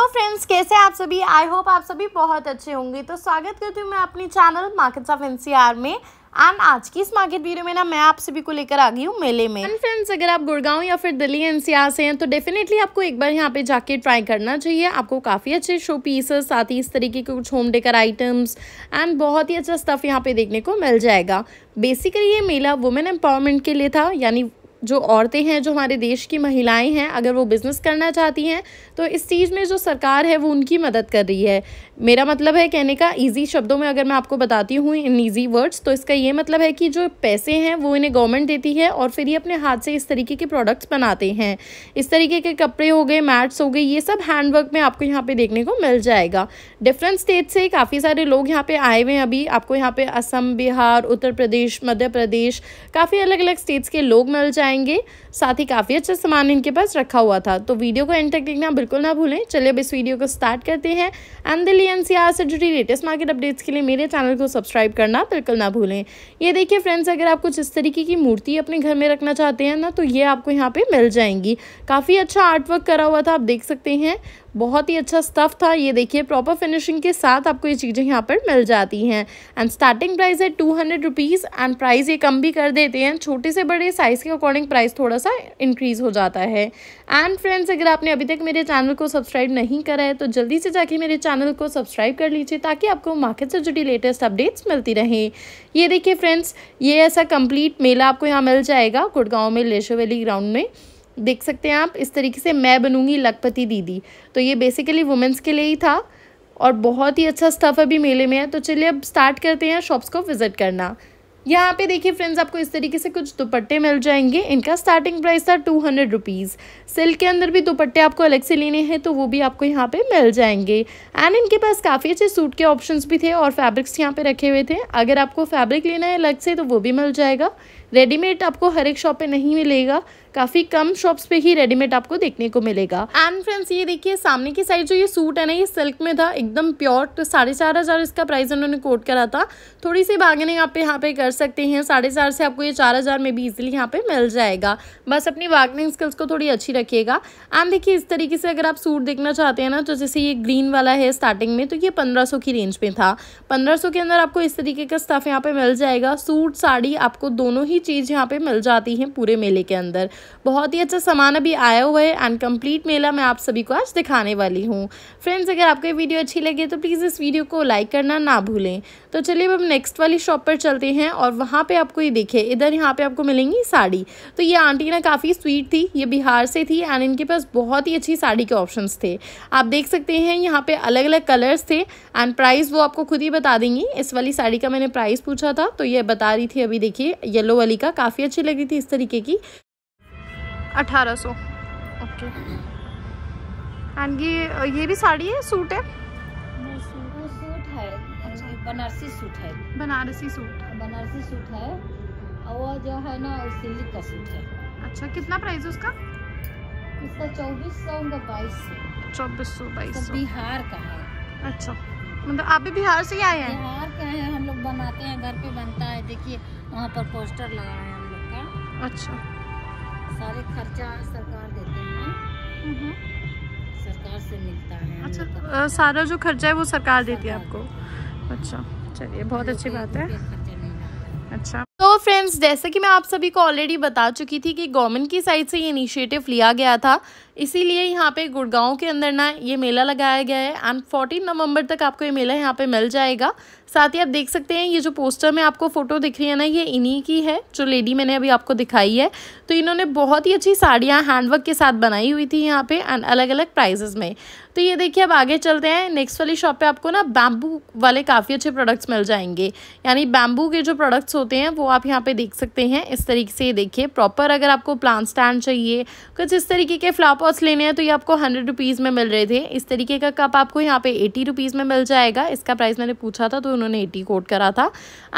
Hello friends कैसे आप सभी आई होप आप सभी बहुत अच्छे होंगे तो स्वागत करती हूँ मैं अपने चैनल मार्केट ऑफ एनसीआर में एंड आज की इस मार्केट वीडियो में ना मैं आप सभी को लेकर आ गई हूँ मेले में एंड फ्रेंड्स अगर आप गुड़गांव या फिर दिल्ली एनसीआर से हैं तो डेफिनेटली आपको एक बार यहाँ पे जाके ट्राई करना चाहिए आपको काफ़ी अच्छे शो पीसेस साथ ही इस तरीके के कुछ होम डेकर आइटम्स एंड बहुत ही अच्छा स्टफ़ यहाँ पे देखने को मिल जाएगा बेसिकली ये मेला वुमेन एम्पावरमेंट के लिए था यानी जो औरतें हैं जो हमारे देश की महिलाएं हैं अगर वो बिज़नेस करना चाहती हैं तो इस चीज़ में जो सरकार है वो उनकी मदद कर रही है मेरा मतलब है कहने का इजी शब्दों में अगर मैं आपको बताती हूँ इन ईजी वर्ड्स तो इसका ये मतलब है कि जो पैसे हैं वो इन्हें गवर्नमेंट देती है और फिर ये अपने हाथ से इस तरीके के प्रोडक्ट्स बनाते हैं इस तरीके के कपड़े हो गए मैट्स हो गए ये सब हैंडवर्क में आपको यहाँ पर देखने को मिल जाएगा डिफरेंट स्टेट से काफ़ी सारे लोग यहाँ पर आए हुए हैं अभी आपको यहाँ पर असम बिहार उत्तर प्रदेश मध्य प्रदेश काफ़ी अलग अलग स्टेट्स के लोग मिल जाए आएंगे साथ ही काफ़ी अच्छा सामान इनके पास रखा हुआ था तो वीडियो को एंड तक देखना बिल्कुल ना भूलें चलिए अब इस वीडियो को स्टार्ट करते हैं एंड दिल्ली एन से जुड़ी लेटेस्ट मार्केट अपडेट्स के लिए मेरे चैनल को सब्सक्राइब करना बिल्कुल ना भूलें ये देखिए फ्रेंड्स अगर आप कुछ इस तरीके की मूर्ति अपने घर में रखना चाहते हैं ना तो ये आपको यहाँ पर मिल जाएंगी काफ़ी अच्छा आर्ट वर्क करा हुआ था आप देख सकते हैं बहुत ही अच्छा स्टफ़ था ये देखिए प्रॉपर फिनिशिंग के साथ आपको ये चीज़ें यहाँ पर मिल जाती हैं एंड स्टार्टिंग प्राइस है two hundred rupees and price ये कम भी कर देते हैं छोटे से बड़े साइज़ के अकॉर्डिंग प्राइस थोड़ा सा इंक्रीज़ हो जाता है एंड फ्रेंड्स अगर आपने अभी तक मेरे चैनल को सब्सक्राइब नहीं करा है तो जल्दी से जाके मेरे चैनल को सब्सक्राइब कर लीजिए ताकि आपको मार्केट से जुड़ी लेटेस्ट अपडेट्स मिलती रहें ये देखिए फ्रेंड्स ये ऐसा कंप्लीट मेला आपको यहाँ मिल जाएगा गुड़गांव में लेशो वैली ग्राउंड में देख सकते हैं आप इस तरीके से मैं बनूंगी लखपति दीदी तो ये बेसिकली वुमेंस के लिए ही था और बहुत ही अच्छा स्टफ अभी मेले में है तो चलिए अब स्टार्ट करते हैं शॉप्स को विज़िट करना यहाँ पे देखिए फ्रेंड्स आपको इस तरीके से कुछ दुपट्टे मिल जाएंगे इनका स्टार्टिंग प्राइस था टू हंड्रेड रुपीज़ सिल्क के अंदर भी दुपट्टे आपको अलग से लेने हैं तो वो भी आपको यहाँ पे मिल जाएंगे एंड इनके पास काफ़ी अच्छे सूट के ऑप्शंस भी थे और फैब्रिक्स यहाँ पे रखे हुए थे अगर आपको फैब्रिक लेना है अलग से तो वो भी मिल जाएगा रेडीमेड आपको हर एक शॉप पे नहीं मिलेगा काफ़ी कम शॉप्स पे ही रेडीमेड आपको देखने को मिलेगा एंड फ्रेंड्स ये देखिए सामने की साइड जो ये सूट है ना ये सिल्क में था एकदम प्योर तो साढ़े चार हज़ार इसका प्राइस उन्होंने कोट करा था थोड़ी सी बार्गेनिंग आप यहाँ पे कर सकते हैं साढ़े चार से आपको ये चार हज़ार में भी इजिली यहाँ पे मिल जाएगा बस अपनी बार्गेनिंग स्किल्स को थोड़ी अच्छी रखिएगा एंड देखिए इस तरीके से अगर आप सूट देखना चाहते हैं ना तो जैसे ये ग्रीन वाला है स्टार्टिंग में तो ये पंद्रह की रेंज में था पंद्रह के अंदर आपको इस तरीके का स्टफ़ यहाँ पर मिल जाएगा सूट साड़ी आपको दोनों ही चीज़ यहाँ पे मिल जाती है पूरे मेले के अंदर बहुत ही अच्छा सामान अभी आया हुआ है एंड कंप्लीट मेला मैं आप सभी को आज दिखाने वाली हूँ फ्रेंड्स अगर आपको ये वीडियो अच्छी लगे तो प्लीज़ इस वीडियो को लाइक करना ना भूलें तो चलिए अब हम नेक्स्ट वाली शॉप पर चलते हैं और वहाँ पर आपको ये देखे इधर यहाँ पे आपको मिलेंगी साड़ी तो ये आंटी ना काफ़ी स्वीट थी ये बिहार से थी एंड इनके पास बहुत ही अच्छी साड़ी के ऑप्शन थे आप देख सकते हैं यहाँ पर अलग अलग कलर्स थे एंड प्राइस वो आपको खुद ही बता देंगी इस वाली साड़ी का मैंने प्राइस पूछा था तो ये बता रही थी अभी देखिए येलो वाली मलिका काफ़ी अच्छी लग रही थी इस तरीके की अठारह सौ ओके एंड ये ये भी साड़ी है सूट है सूट है अच्छा, बनारसी सूट है बनारसी सूट हाँ, बनारसी सूट है और जो है ना सिल्क का सूट है अच्छा कितना प्राइस है उसका इसका चौबीस सौ बाईस सौ चौबीस सौ बाईस बिहार का है अच्छा मतलब आप भी बिहार से ही आए हैं बिहार के हैं हम लोग बनाते हैं घर पे बनता है देखिए वहाँ पर पोस्टर लगा है हम लोग का अच्छा सारे खर्चा सरकार देते हैं हम्म। सरकार से मिलता है अच्छा आ, सारा जो खर्चा है वो सरकार देती है आपको अच्छा चलिए बहुत अच्छी बात है अच्छा तो फ्रेंड्स जैसे कि मैं आप सभी को ऑलरेडी बता चुकी थी कि गवर्नमेंट की साइड से ये इनिशिएटिव लिया गया था इसीलिए यहाँ पे गुड़गांव के अंदर ना ये मेला लगाया गया है एंड फोर्टीन नवंबर तक आपको ये मेला यहाँ पे मिल जाएगा साथ ही आप देख सकते हैं ये जो पोस्टर में आपको फ़ोटो दिख रही है ना ये इन्हीं की है जो लेडी मैंने अभी आपको दिखाई है तो इन्होंने बहुत ही अच्छी साड़ियाँ हैंडवर्क के साथ बनाई हुई थी यहाँ पे एंड अलग अलग प्राइजेज़ में तो ये देखिए अब आगे चलते हैं नेक्स्ट वाली शॉप पे आपको ना बैम्बू वाले काफ़ी अच्छे प्रोडक्ट्स मिल जाएंगे यानी बैम्बू के जो प्रोडक्ट्स होते हैं वो आप यहाँ पे देख सकते हैं इस तरीके से ये देखिए प्रॉपर अगर आपको प्लान स्टैंड चाहिए कुछ इस तरीके के फ्लापॉट्स लेने हैं तो ये आपको हंड्रेड रुपीज़ में मिल रहे थे इस तरीके का कप आपको यहाँ पे एटी रुपीज़ में मिल जाएगा इसका प्राइस मैंने पूछा था तो उन्होंने एटी कोट करा था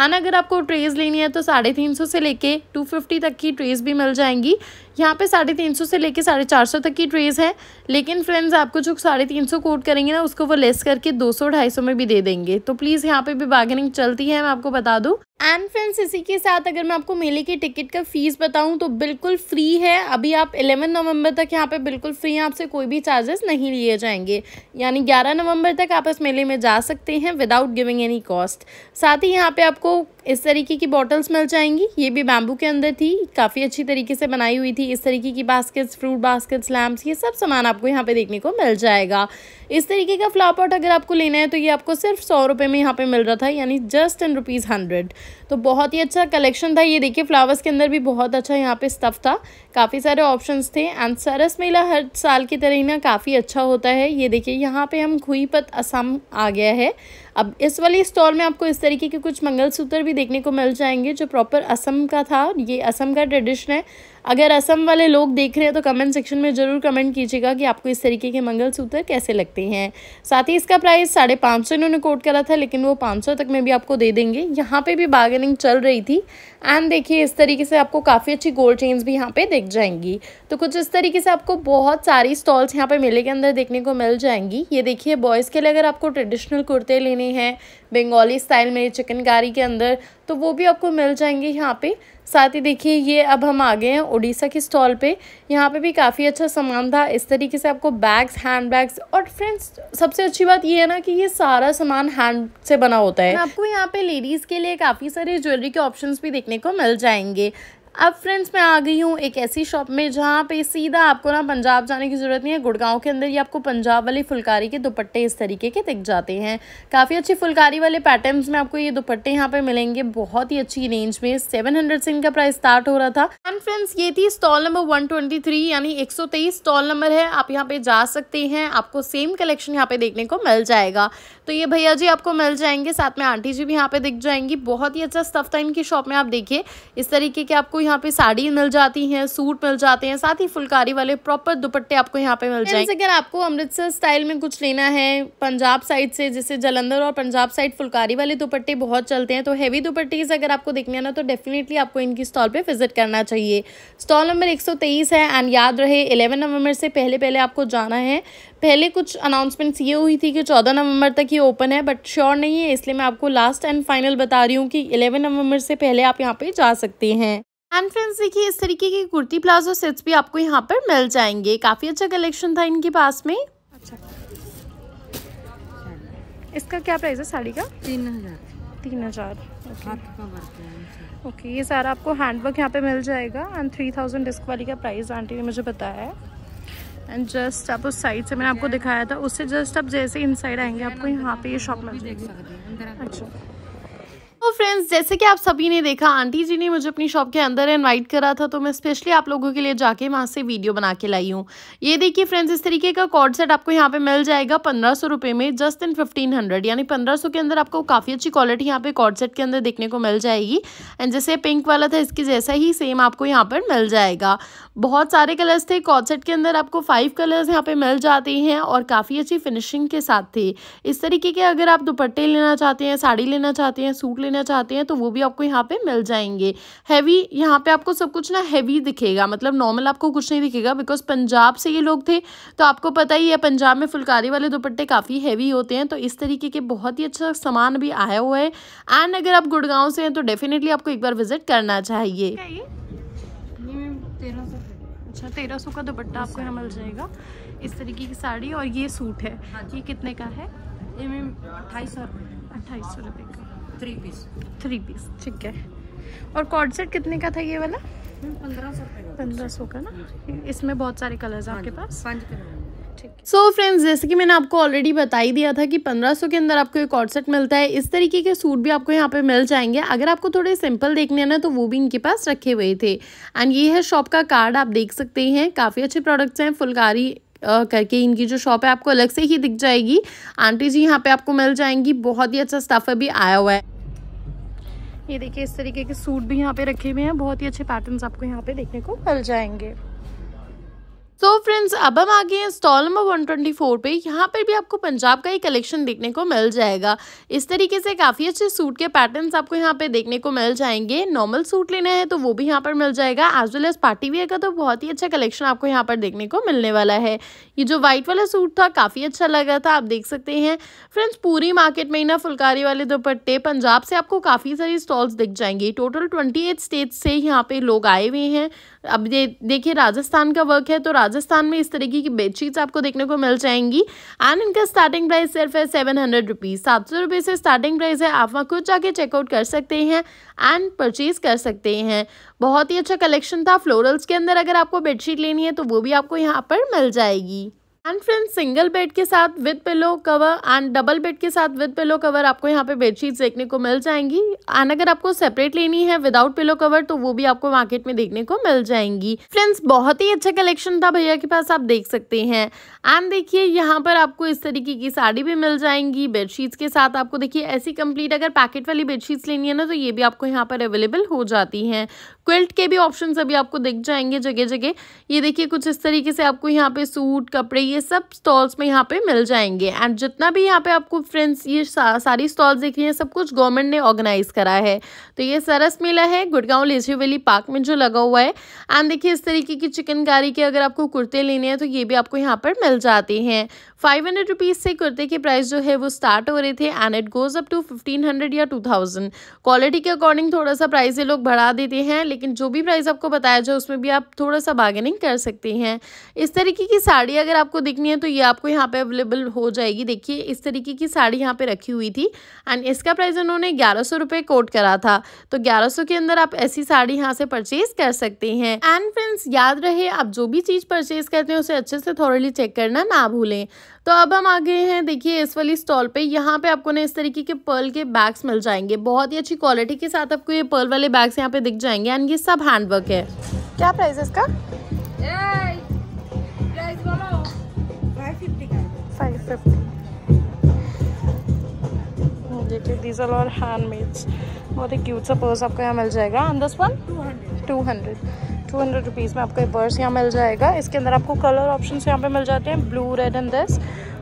एंड अगर आपको ट्रेज लेनी है तो साढ़े तीन सौ से लेके टू फिफ्टी तक की ट्रेज भी मिल जाएंगी यहाँ पे साढ़े तीन सौ से लेके साढ़े चार सौ तक की ट्रेज है लेकिन फ्रेंड्स आपको जो साढ़े तीन सौ कोट करेंगे ना उसको वो लेस करके दो सौ ढाई सौ में भी दे देंगे तो प्लीज़ यहाँ पर भी बार्गेनिंग चलती है मैं आपको बता दूँ एंड फ्रेंड्स इसी के साथ अगर मैं आपको मेले की टिकट का फ़ीस बताऊं तो बिल्कुल फ्री है अभी आप 11 नवंबर तक यहाँ पे बिल्कुल फ्री हैं आपसे कोई भी चार्जेस नहीं लिए जाएंगे यानी 11 नवंबर तक आप इस मेले में जा सकते हैं विदाउट गिविंग एनी कॉस्ट साथ ही यहाँ पे आपको इस तरीके की बॉटल्स मिल जाएंगी ये भी बैम्बू के अंदर थी काफ़ी अच्छी तरीके से बनाई हुई थी इस तरीके की बास्केट्स फ्रूट बास्केट्स लैम्प्स ये सब सामान आपको यहाँ पर देखने को मिल जाएगा इस तरीके का पॉट अगर आपको लेना है तो ये आपको सिर्फ सौ रुपये में यहाँ पर मिल रहा था यानी जस्ट टेन रुपीज़ हंड्रेड तो बहुत ही अच्छा कलेक्शन था ये देखिए फ्लावर्स के अंदर भी बहुत अच्छा यहाँ पे स्टफ़ था काफ़ी सारे ऑप्शंस थे एंड सरस मेला हर साल की तरह ही ना काफ़ी अच्छा होता है ये देखिए यहाँ पे हम पत असम आ गया है अब इस वाले स्टॉल में आपको इस तरीके के कुछ मंगलसूत्र भी देखने को मिल जाएंगे जो प्रॉपर असम का था ये असम का ट्रेडिशन है अगर असम वाले लोग देख रहे हैं तो कमेंट सेक्शन में ज़रूर कमेंट कीजिएगा कि आपको इस तरीके के मंगलसूत्र कैसे लगते हैं साथ ही इसका प्राइस साढ़े पाँच सौ इन्होंने कोट करा था लेकिन वो पाँच सौ तक में भी आपको दे देंगे यहाँ पे भी बार्गेनिंग चल रही थी एंड देखिए इस तरीके से आपको काफ़ी अच्छी गोल्ड चेन्स भी यहाँ पर दिख जाएंगी तो कुछ इस तरीके से आपको बहुत सारी स्टॉल्स यहाँ पर मेले के अंदर देखने को मिल जाएंगी ये देखिए बॉयज़ के लिए अगर आपको ट्रेडिशनल कुर्ते लेने हैं बंगाली स्टाइल में चिकनकारी के अंदर तो वो भी आपको मिल जाएंगे यहाँ पे साथ ही देखिए ये अब हम आ गए हैं उड़ीसा के स्टॉल पे यहाँ पे भी काफ़ी अच्छा सामान था इस तरीके से आपको बैग्स हैंड बैग्स और फ्रेंड्स सबसे अच्छी बात ये है ना कि ये सारा सामान हैंड से बना होता है आपको यहाँ पे लेडीज़ के लिए काफ़ी सारे ज्वेलरी के ऑप्शंस भी देखने को मिल जाएंगे अब फ्रेंड्स मैं आ गई हूँ एक ऐसी शॉप में जहाँ पे सीधा आपको ना पंजाब जाने की ज़रूरत नहीं है गुड़गांव के अंदर ही आपको पंजाब वाली फुलकारी के दुपट्टे इस तरीके के दिख जाते हैं काफ़ी अच्छी फुलकारी वाले पैटर्न्स में आपको ये दुपट्टे यहाँ पे मिलेंगे बहुत ही अच्छी रेंज में सेवन हंड्रेड से इनका प्राइस स्टार्ट हो रहा था एंड फ्रेंड्स ये थी stall number one twenty three यानी एक सौ तेईस स्टॉल नंबर है आप यहाँ पे जा सकते हैं आपको सेम कलेक्शन यहाँ पे देखने को मिल जाएगा तो ये भैया जी आपको मिल जाएंगे साथ में आंटी जी भी यहाँ पे दिख जाएंगी बहुत ही अच्छा स्टफ था इनकी शॉप में आप देखिए इस तरीके के आपको यहाँ पे साड़ी मिल जाती है सूट मिल जाते हैं साथ ही फुलकारी वाले प्रॉपर दुपट्टे आपको यहाँ पे मिल जाएंगे अगर आपको अमृतसर स्टाइल में कुछ लेना है पंजाब साइड से जैसे जलंधर और पंजाब साइड फुलकारी वाले दुपट्टे बहुत चलते हैं तो हैवी दुपट्टे अगर आपको देखने आना तो डेफिनेटली आपको इनकी स्टॉल पर विजिट करना चाहिए स्टॉल नंबर एक है एंड याद रहे इलेवन नवंबर से पहले पहले आपको जाना है पहले कुछ अनाउंसमेंट्स ये हुई थी कि चौदह नवंबर तक ये ओपन है बट श्योर नहीं है इसलिए मैं आपको लास्ट एंड फाइनल बता रही हूँ कि इलेवन नवंबर से पहले आप यहाँ पे जा सकते हैं एंड फ्रेंड्स देखिए इस तरीके के कुर्ती प्लाजो सेट्स भी आपको यहाँ पर मिल जाएंगे काफ़ी अच्छा कलेक्शन था इनके पास में अच्छा इसका क्या प्राइस है साड़ी का तीन हज़ार तीन हज़ार ओके अच्छा। ये सारा आपको हैंडवर्क यहाँ पे मिल जाएगा एंड थ्री थाउजेंड डिस्क वाली का प्राइस आंटी ने मुझे बताया है एंड जस्ट आप उस साइड से मैंने आपको दिखाया था उससे जस्ट आप जैसे इन साइड आएंगे आपको यहाँ पे ये शॉप मिल जाएगी अच्छा तो फ्रेंड्स जैसे कि आप सभी ने देखा आंटी जी ने मुझे अपनी शॉप के अंदर इनवाइट करा था तो मैं स्पेशली आप लोगों के लिए जाके वहाँ से वीडियो बना के लाई हूँ ये देखिए फ्रेंड्स इस तरीके का कॉर्ड सेट आपको यहाँ पे मिल जाएगा पंद्रह सौ रुपये में जस्ट इन फिफ्टीन हंड्रेड यानी पंद्रह सौ के अंदर आपको काफ़ी अच्छी क्वालिटी यहाँ पे कॉर्ड सेट के अंदर देखने को मिल जाएगी एंड जैसे पिंक वाला था इसके जैसा ही सेम आपको यहाँ पर मिल जाएगा बहुत सारे कलर्स थे कॉर्ड सेट के अंदर आपको फाइव कलर्स यहाँ पर मिल जाते हैं और काफ़ी अच्छी फिनिशिंग के साथ थे इस तरीके के अगर आप दुपट्टे लेना चाहते हैं साड़ी लेना चाहते हैं सूट लेना लेना चाहते हैं तो वो भी आपको यहाँ पे मिल जाएंगे हैवी यहाँ पे आपको सब कुछ ना हैवी दिखेगा मतलब नॉर्मल आपको कुछ नहीं दिखेगा बिकॉज पंजाब से ये लोग थे तो आपको पता ही है पंजाब में फुलकारी वाले दुपट्टे काफ़ी हैवी होते हैं तो इस तरीके के बहुत ही अच्छा सामान भी आया हुआ है एंड अगर आप गुड़गांव से हैं तो डेफिनेटली आपको एक बार विजिट करना चाहिए अच्छा तेरह सौ का दुपट्टा आपको यहाँ मिल जाएगा इस तरीके की साड़ी और ये सूट है हाँ ये कितने का है ये मैम अट्ठाईस सौ रुपये अट्ठाईस सौ रुपये का थ्री पीस थ्री पीस ठीक है और कॉर्ड सेट कितने का था ये वाला हम्म, पंद्रह सौ का ना हाँ इसमें बहुत सारे कलर्स हाँ आपके पास सो फ्रेंड्स जैसे कि मैंने आपको ऑलरेडी बताई दिया था कि 1500 के अंदर आपको एक कॉर्सेट मिलता है इस तरीके के सूट भी आपको यहाँ पे मिल जाएंगे अगर आपको थोड़े सिंपल देखने हैं ना तो वो भी इनके पास रखे हुए थे एंड ये है शॉप का कार्ड आप देख सकते हैं काफ़ी अच्छे प्रोडक्ट्स हैं फुलकारी करके इनकी जो शॉप है आपको अलग से ही दिख जाएगी आंटी जी यहाँ पे आपको मिल जाएंगी बहुत ही अच्छा स्टफ अभी आया हुआ है ये देखिए इस तरीके के सूट भी यहाँ पे रखे हुए हैं बहुत ही अच्छे पैटर्न्स आपको यहाँ पे देखने को मिल जाएंगे सो फ्रेंड्स अब हम आ गए हैं स्टॉल नंबर 124 पे यहाँ पर भी आपको पंजाब का ही कलेक्शन देखने को मिल जाएगा इस तरीके से काफ़ी अच्छे सूट के पैटर्न्स आपको यहाँ पे देखने को मिल जाएंगे नॉर्मल सूट लेना है तो वो भी यहाँ पर मिल जाएगा as well as party wear का तो बहुत ही अच्छा कलेक्शन आपको यहाँ पर देखने को मिलने वाला है ये जो वाइट वाला सूट था काफ़ी अच्छा लगा था आप देख सकते हैं फ्रेंड्स पूरी मार्केट में ना फुलकारी वाले दोपट्टे पंजाब से आपको काफ़ी सारी स्टॉल्स दिख जाएंगे टोटल ट्वेंटी स्टेट्स से यहाँ पे लोग आए हुए हैं अब ये देखिए राजस्थान का वर्क है तो राजस्थान में इस तरीके की बेडशीट्स आपको देखने को मिल जाएंगी एंड इनका स्टार्टिंग प्राइस सिर्फ है सेवन हंड्रेड रुपीज़ सात सौ रुपये से स्टार्टिंग प्राइस है आप वहाँ खुद जाके चेकआउट कर सकते हैं एंड परचेज़ कर सकते हैं बहुत ही अच्छा कलेक्शन था फ्लोरल्स के अंदर अगर आपको बेडशीट लेनी है तो वो भी आपको यहाँ पर मिल जाएगी एंड फ्रेंड सिंगल बेड के साथ with pillow cover and double bed के साथ विद पिलो कवर आपको यहाँ पे बेडशीट्स देखने को मिल जाएंगी एंड अगर आपको सेपरेट लेनी है विदाउट पिलो कवर तो वो भी आपको मार्केट में देखने को मिल जाएंगी फ्रेंड्स बहुत ही अच्छा कलेक्शन था भैया के पास आप देख सकते हैं एंड देखिए यहाँ पर आपको इस तरीके की साड़ी भी मिल जाएंगी बेडशीट्स के साथ आपको देखिए ऐसी कंप्लीट अगर पैकेट वाली बेडशीट्स लेनी है ना तो ये भी आपको यहाँ पर अवेलेबल हो जाती हैं क्विल्ट के भी ऑप्शन अभी आपको दिख जाएंगे जगह जगह ये देखिए कुछ इस तरीके से आपको यहाँ पे सूट कपड़े ये सब स्टॉल्स में यहाँ पे मिल जाएंगे एंड जितना भी यहाँ पे आपको फ्रेंड्स ये सा, सारी स्टॉल्स देख रही हैं सब कुछ गवर्नमेंट ने ऑर्गेनाइज करा है तो ये सरस मेला है गुड़गांव लेजी वैली पार्क में जो लगा हुआ है एंड देखिए इस तरीके की चिकनकारी के अगर आपको कुर्ते लेने हैं तो ये भी आपको यहाँ पर मिल जाते हैं फाइव हंड्रेड रुपीज़ से कुर्ते के प्राइस जो है वो स्टार्ट हो रहे थे and it goes up to fifteen hundred या टू थाउजेंड क्वालिटी के अकॉर्डिंग थोड़ा सा प्राइस ये लोग बढ़ा देते हैं लेकिन जो भी प्राइस आपको बताया जाए उसमें भी आप थोड़ा सा बार्गेनिंग कर सकते हैं इस तरीके की साड़ी अगर आपको दिखनी है तो ये आपको यहाँ पे अवेलेबल हो जाएगी देखिए इस तरीके की साड़ी यहाँ पे रखी हुई थी एंड इसका प्राइस उन्होंने ग्यारह सौ कोट करा था तो ग्यारह सौ के अंदर आप ऐसी साड़ी यहाँ से परचेज कर सकते हैं एंड फ्रेंड्स याद रहे आप जो भी चीज़ परचेज करते हैं उसे अच्छे से थोड़ी चेक करना ना भूलें तो अब हम आ गए हैं देखिए इस वाली स्टॉल पे यहाँ पे आपको ना इस तरीके के पर्ल के बैग्स मिल जाएंगे बहुत ही अच्छी क्वालिटी के साथ आपको ये पर्ल वाले बैग्स यहाँ पे दिख जाएंगे एंड ये सब हैंडवर्क है क्या प्राइस है इसका और हैंडमेड्स हाँ, बहुत ही क्यूट सा पर्स आपको यहाँ मिल जाएगा and this one two hundred two hundred rupees में आपको ये पर्स यहाँ मिल जाएगा इसके अंदर आपको कलर ऑप्शन यहाँ पे मिल जाते हैं ब्लू रेड एंड दस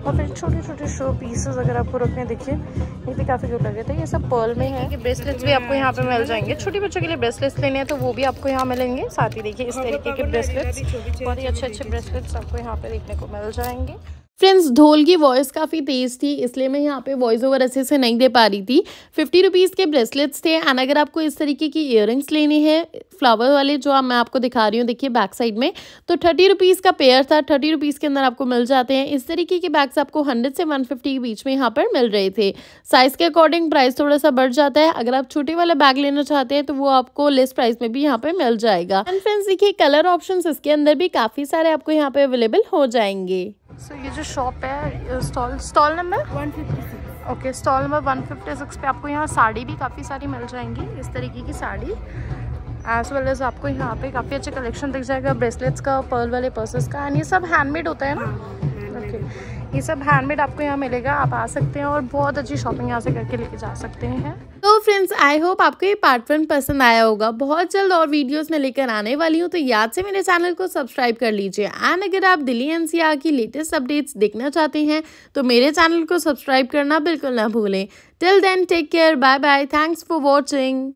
और फिर छोटे छोटे शो पीसेस अगर आपको रखने देखिए ये भी काफ़ी क्यूट लगे थे ये सब पर्ल में है कि ब्रेसलेट्स भी आपको यहाँ पे मिल जाएंगे छोटे बच्चों के लिए ब्रेसलेट्स लेने हैं तो वो भी आपको यहाँ मिलेंगे साथ ही देखिए इस हाँ, तरीके के ब्रेसलेट्स बहुत ही अच्छे अच्छे ब्रेसलेट्स आपको यहाँ पे देखने को मिल जाएंगे फ्रेंड्स ढोल की वॉइस काफ़ी तेज़ थी इसलिए मैं यहाँ पे वॉइस ओवर अच्छे से नहीं दे पा रही थी फिफ्टी रुपीज़ के ब्रेसलेट्स थे एंड अगर आपको इस तरीके की इयर लेने हैं फ्लावर वाले जो आप मैं आपको दिखा रही हूँ देखिए बैक साइड में तो थर्टी रुपीज़ का पेयर था थर्टी रुपीज़ के अंदर आपको मिल जाते हैं इस तरीके के बैग्स आपको हंड्रेड से वन के बीच में यहाँ पर मिल रहे थे साइज़ के अकॉर्डिंग प्राइस थोड़ा सा बढ़ जाता है अगर आप छोटे वाला बैग लेना चाहते हैं तो वो आपको लेस प्राइस में भी यहाँ पर मिल जाएगा एंड फ्रेंड्स देखिए कलर ऑप्शन इसके अंदर भी काफ़ी सारे आपको यहाँ पर अवेलेबल हो जाएंगे सो ये जो शॉप है stall stall number 156 okay stall number 156 पे आपको यहाँ साड़ी भी काफ़ी सारी मिल जाएंगी इस तरीके की साड़ी एज वेल एज आपको यहाँ पे काफ़ी अच्छे कलेक्शन दिख जाएगा ब्रेसलेट्स का पर्ल वाले पर्सेस का एंड ये सब हैंडमेड होता है ना ओके हाँ, ये सब हैंडमेड आपको यहाँ मिलेगा आप आ सकते हैं और बहुत अच्छी शॉपिंग यहाँ से करके लेके जा सकते हैं तो फ्रेंड्स आई होप आपको ये पार्ट वन पसंद आया होगा बहुत जल्द और वीडियोस में लेकर आने वाली हूँ तो याद से मेरे चैनल को सब्सक्राइब कर लीजिए एंड अगर आप दिल्ली एनसीआर की लेटेस्ट अपडेट्स देखना चाहते हैं तो मेरे चैनल को सब्सक्राइब करना बिल्कुल ना भूलें till then take care bye bye thanks for watching